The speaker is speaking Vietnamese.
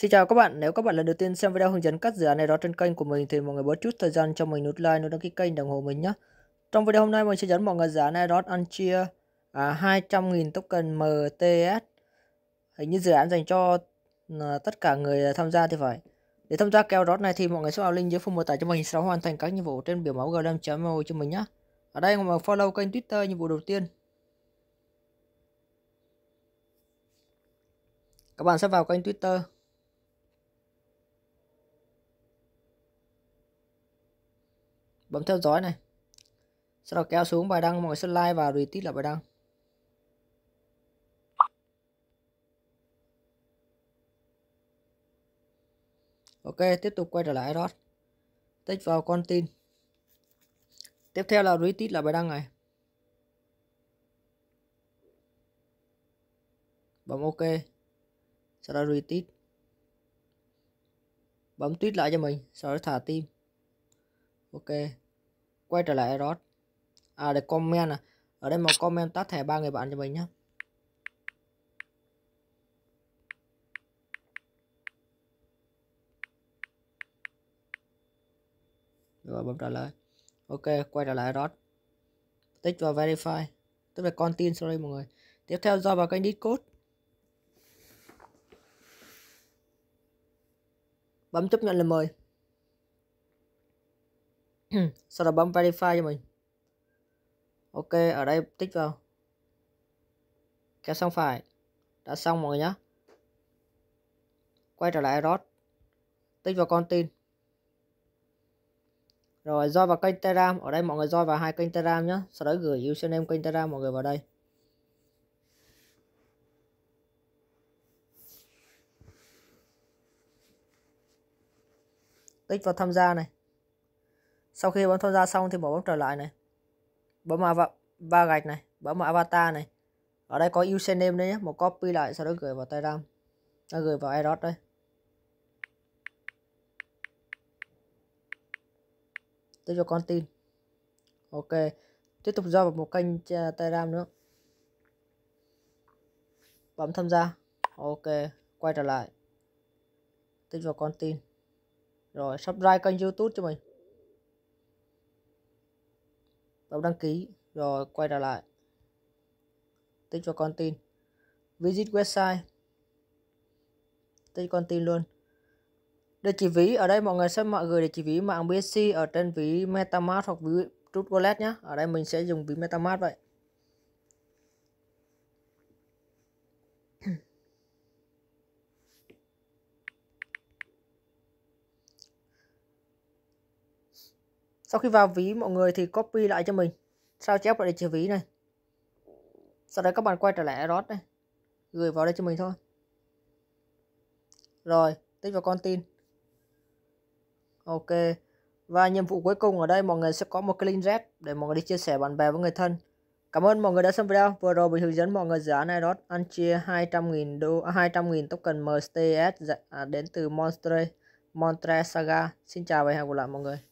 Xin chào các bạn, nếu các bạn lần đầu tiên xem video hướng dẫn các dự án này đó trên kênh của mình thì mọi người bớt chút thời gian cho mình nút like, nút đăng ký kênh đồng hồ mình nhé. Trong video hôm nay mình sẽ dẫn mọi người dự án này đó ăn chia à, 200.000 token MTS. Hình như dự án dành cho à, tất cả người tham gia thì phải. Để tham gia kèo rót này thì mọi người sẽ vào link dưới phần mô tả cho mình sau hoàn thành các nhiệm vụ trên biểu mẫu glm.mo cho mình nhé. Ở đây mọi người follow kênh Twitter nhiệm vụ đầu tiên. Các bạn sẽ vào kênh Twitter. bấm theo dõi này sau đó kéo xuống bài đăng mọi người sẽ like và retweet lại bài đăng ok tiếp tục quay trở lại iRod tích vào con tin tiếp theo là retweet lại bài đăng này bấm ok sau đó retweet bấm tweet lại cho mình sau đó thả tim ok quay trở lại Eros à để comment à ở đây mà comment tắt thẻ ba người bạn cho mình nhé rồi bấm trả lời ok quay trở lại Eros tích vào verify tức là con tin sorry mọi người tiếp theo do vào kênh discord bấm chấp nhận lời mời sau đó bấm verify cho mình ok ở đây tích vào kéo sang phải đã xong mọi người nhé quay trở lại rod tích vào con tin rồi roi vào kênh telegram ở đây mọi người roi vào hai kênh telegram nhé sau đó gửi username kênh telegram mọi người vào đây tích vào tham gia này sau khi bấm tham gia xong thì bỏ bấm trở lại này bấm vào ba gạch này bấm avatar này ở đây có username đấy nhé một copy lại sau đó gửi vào telegram ta gửi vào iros đây tôi cho con tin ok tiếp tục do vào một kênh à, telegram nữa bấm tham gia ok quay trở lại tích vào con tin rồi subscribe kênh youtube cho mình bấm đăng ký rồi quay trở lại tích cho con tin visit website tích con tin luôn địa chỉ ví ở đây mọi người sẽ mọi người địa chỉ ví mạng BSC ở trên ví MetaMask hoặc ví Trust Wallet nhé ở đây mình sẽ dùng ví MetaMask vậy sau khi vào ví mọi người thì copy lại cho mình sao chép lại để chữ ví này sau đó các bạn quay trở lại Eros này gửi vào đây cho mình thôi rồi tích vào con tin ok và nhiệm vụ cuối cùng ở đây mọi người sẽ có một cái link red để mọi người đi chia sẻ bạn bè với người thân Cảm ơn mọi người đã xem video. Vừa rồi mình hướng dẫn mọi người dự án Iros ăn chia 200.000 đô 200.000 à, token MSTS à, đến từ monster Montre Saga. Xin chào và hẹn gặp lại mọi người.